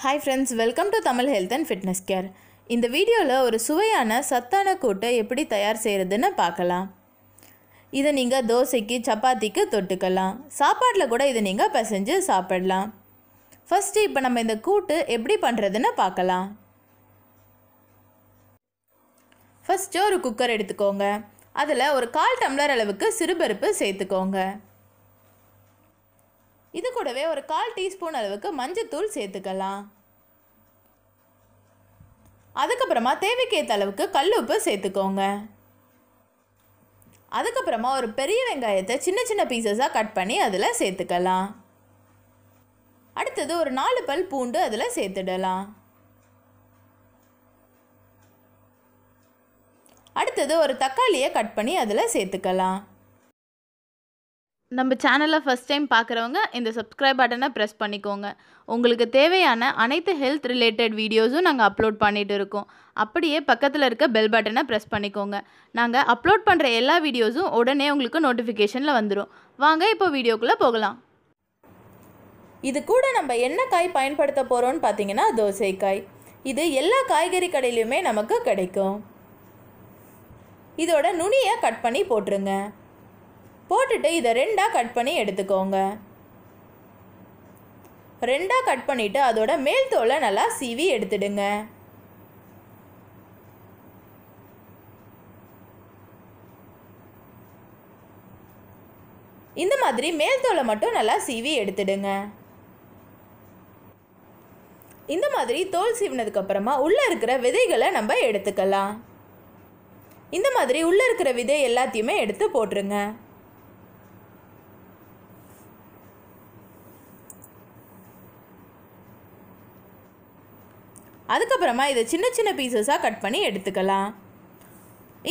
hi friends welcome to Tamil health and fitness care இந்த வீடியோவில் ஒரு சுவையான சத்தான கூட்டை எப்படி தயார் செய்கிறதுன்னு பார்க்கலாம் இதை நீங்கள் தோசைக்கு சப்பாத்திக்கு தொட்டுக்கலாம் சாப்பாட்டில் கூட இதை நீங்கள் பிசைஞ்சு சாப்பிடலாம் ஃபஸ்ட்டு இப்போ நம்ம இந்த கூட்டு எப்படி பண்ணுறதுன்னு பார்க்கலாம் ஃபஸ்ட்டு ஒரு குக்கர் எடுத்துக்கோங்க அதில் ஒரு கால் டம்ளர் அளவுக்கு சிறுபருப்பு சேர்த்துக்கோங்க இது கூடவே ஒரு கால் டீஸ்பூன் அளவுக்கு மஞ்சத்தூள் சேர்த்துக்கலாம் அதுக்கப்புறமா தேவைக்கேற்ற அளவுக்கு கல் உப்பு சேர்த்துக்கோங்க அதுக்கப்புறமா ஒரு பெரிய வெங்காயத்தை சின்ன சின்ன பீசஸாக கட் பண்ணி அதில் சேர்த்துக்கலாம் அடுத்தது ஒரு நாலு பல் பூண்டு அதில் சேர்த்துடலாம் அடுத்தது ஒரு தக்காளியை கட் பண்ணி அதில் சேர்த்துக்கலாம் நம்ம சேனலை ஃபஸ்ட் டைம் பார்க்குறவங்க இந்த சப்ஸ்கிரைப் பட்டனை ப்ரெஸ் பண்ணிக்கோங்க உங்களுக்கு தேவையான அனைத்து ஹெல்த் ரிலேட்டட் வீடியோஸும் நாங்கள் அப்லோட் பண்ணிகிட்டு இருக்கோம் அப்படியே பக்கத்தில் இருக்க பெல் பட்டனை ப்ரெஸ் பண்ணிக்கோங்க நாங்கள் அப்லோட் பண்ணுற எல்லா வீடியோஸும் உடனே உங்களுக்கு நோட்டிஃபிகேஷனில் வந்துடும் வாங்க இப்போ வீடியோக்குள்ளே போகலாம் இது கூட நம்ம என்ன காய் பயன்படுத்த போகிறோம்னு பார்த்தீங்கன்னா தோசைக்காய் இது எல்லா காய்கறி கடையிலையுமே நமக்கு கிடைக்கும் இதோட நுனியை கட் பண்ணி போட்டுருங்க போட்டுட்டு இதை ரெண்டாக கட் பண்ணி எடுத்துக்கோங்க ரெண்டாக கட் பண்ணிவிட்டு அதோட மேல் தோலை நல்லா சீவி எடுத்துடுங்க இந்த மாதிரி மேல் தோலை மட்டும் நல்லா சீவி எடுத்துடுங்க இந்த மாதிரி தோல் அப்புறமா உள்ளே இருக்கிற விதைகளை நம்ம எடுத்துக்கலாம் இந்த மாதிரி உள்ளே இருக்கிற விதை எல்லாத்தையுமே எடுத்து போட்டுருங்க அதுக்கப்புறமா இதை சின்ன சின்ன பீசஸாக கட் பண்ணி எடுத்துக்கலாம்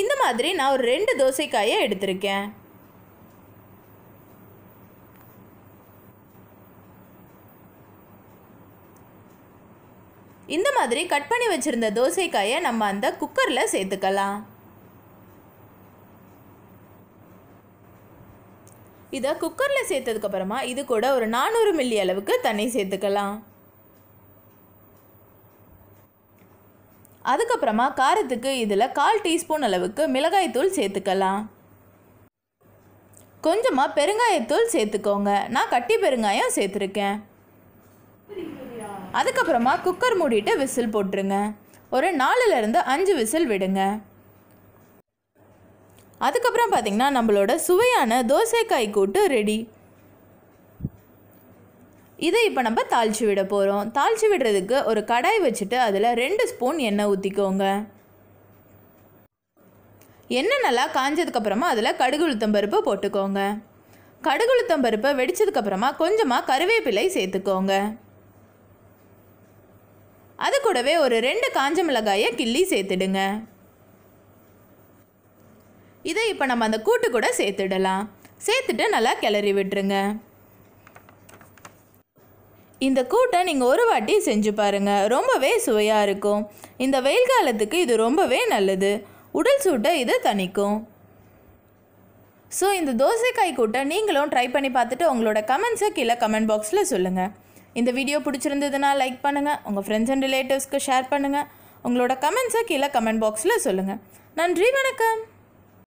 இந்த மாதிரி நான் ஒரு ரெண்டு தோசைக்காயை எடுத்திருக்கேன் இந்த மாதிரி கட் பண்ணி வச்சுருந்த தோசைக்காயை நம்ம அந்த குக்கரில் சேர்த்துக்கலாம் இதை குக்கரில் சேர்த்ததுக்கப்புறமா இது கூட ஒரு நானூறு மில்லி அளவுக்கு தண்ணி சேர்த்துக்கலாம் அதுக்கப்புறமா காரத்துக்கு இதில் கால் டீஸ்பூன் அளவுக்கு மிளகாய்த்தூள் சேர்த்துக்கலாம் கொஞ்சமாக பெருங்காயத்தூள் சேர்த்துக்கோங்க நான் கட்டி பெருங்காயம் சேர்த்துருக்கேன் அதுக்கப்புறமா குக்கர் மூடிட்டு விசில் போட்டுருங்க ஒரு நாலுலேருந்து அஞ்சு விசில் விடுங்க அதுக்கப்புறம் பார்த்திங்கன்னா நம்மளோட சுவையான தோசைக்காய் கூட்டு ரெடி இதை இப்போ நம்ம தாளித்து விட போகிறோம் தாளித்து விடுறதுக்கு ஒரு கடாய் வச்சுட்டு அதில் ரெண்டு ஸ்பூன் எண்ணெய் ஊற்றிக்கோங்க எண்ணெய் நல்லா காஞ்சதுக்கப்புறமா அதில் கடுகு பருப்பு போட்டுக்கோங்க கடுகு பருப்பு வெடித்ததுக்கப்புறமா கொஞ்சமாக கருவேப்பிலை சேர்த்துக்கோங்க அது கூடவே ஒரு ரெண்டு காஞ்ச மிளகாயை கிள்ளி சேர்த்துடுங்க இதை இப்போ நம்ம அந்த கூட்டு கூட சேர்த்துடலாம் சேர்த்துட்டு நல்லா கிளறி விட்டுருங்க இந்த கூட்டை நீங்கள் ஒரு வாட்டி செஞ்சு பாருங்கள் ரொம்பவே சுவையாக இருக்கும் இந்த வெயில் காலத்துக்கு இது ரொம்பவே நல்லது உடல் சூட்டை இது தணிக்கும் ஸோ இந்த தோசைக்காய் கூட்டை நீங்களும் ட்ரை பண்ணி பார்த்துட்டு உங்களோட கமெண்ட்ஸை கீழே கமெண்ட் பாக்ஸில் சொல்லுங்கள் இந்த வீடியோ பிடிச்சிருந்ததுன்னா லைக் பண்ணுங்கள் உங்கள் ஃப்ரெண்ட்ஸ் அண்ட் ரிலேட்டிவ்ஸ்க்கு ஷேர் பண்ணுங்கள் உங்களோட கமெண்ட்ஸை கீழே கமெண்ட் பாக்ஸில் சொல்லுங்கள் நன்றி வணக்கம்